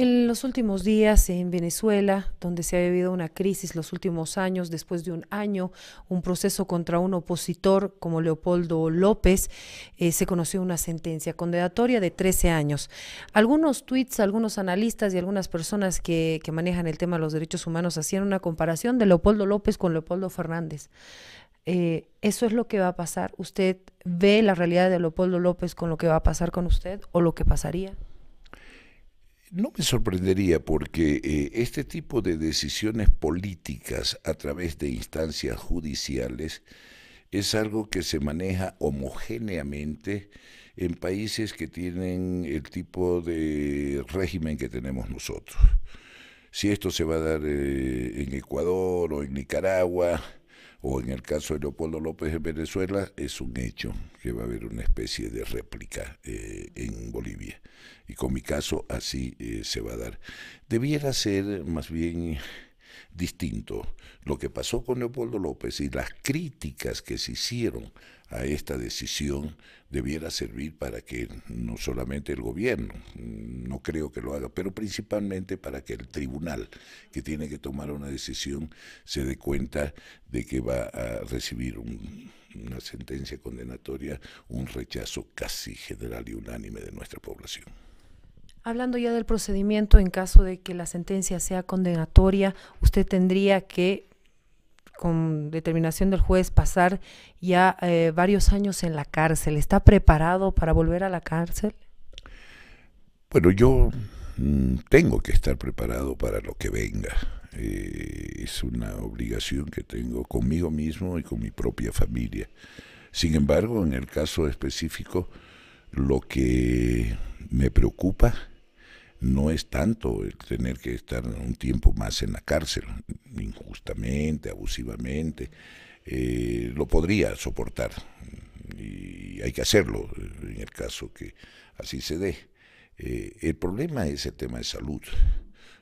En los últimos días en Venezuela, donde se ha vivido una crisis los últimos años, después de un año, un proceso contra un opositor como Leopoldo López, eh, se conoció una sentencia condenatoria de 13 años. Algunos tweets, algunos analistas y algunas personas que, que manejan el tema de los derechos humanos hacían una comparación de Leopoldo López con Leopoldo Fernández. Eh, eso es lo que va a pasar. ¿Usted ve la realidad de Leopoldo López con lo que va a pasar con usted o lo que pasaría? No me sorprendería porque eh, este tipo de decisiones políticas a través de instancias judiciales es algo que se maneja homogéneamente en países que tienen el tipo de régimen que tenemos nosotros. Si esto se va a dar eh, en Ecuador o en Nicaragua, o en el caso de Leopoldo López en Venezuela, es un hecho que va a haber una especie de réplica eh, en Bolivia. Y con mi caso así eh, se va a dar. Debiera ser más bien distinto. Lo que pasó con Leopoldo López y las críticas que se hicieron a esta decisión debiera servir para que no solamente el gobierno, no creo que lo haga, pero principalmente para que el tribunal que tiene que tomar una decisión se dé cuenta de que va a recibir una sentencia condenatoria, un rechazo casi general y unánime de nuestra población. Hablando ya del procedimiento, en caso de que la sentencia sea condenatoria, usted tendría que, con determinación del juez, pasar ya eh, varios años en la cárcel. ¿Está preparado para volver a la cárcel? Bueno, yo mm, tengo que estar preparado para lo que venga. Eh, es una obligación que tengo conmigo mismo y con mi propia familia. Sin embargo, en el caso específico, lo que me preocupa no es tanto el tener que estar un tiempo más en la cárcel, injustamente, abusivamente. Eh, lo podría soportar y hay que hacerlo eh, en el caso que así se dé. Eh, el problema es el tema de salud.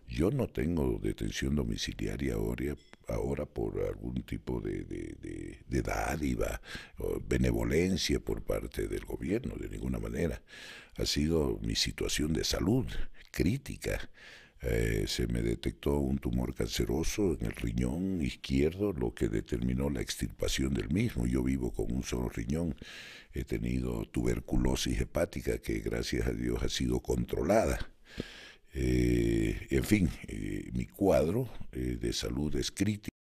Yo no tengo detención domiciliaria ahora, por algún tipo de, de dádiva o benevolencia por parte del gobierno, de ninguna manera. Ha sido mi situación de salud crítica. Eh, se me detectó un tumor canceroso en el riñón izquierdo, lo que determinó la extirpación del mismo. Yo vivo con un solo riñón. He tenido tuberculosis hepática que gracias a Dios ha sido controlada. Eh, en fin, eh, mi cuadro de salud es crítico.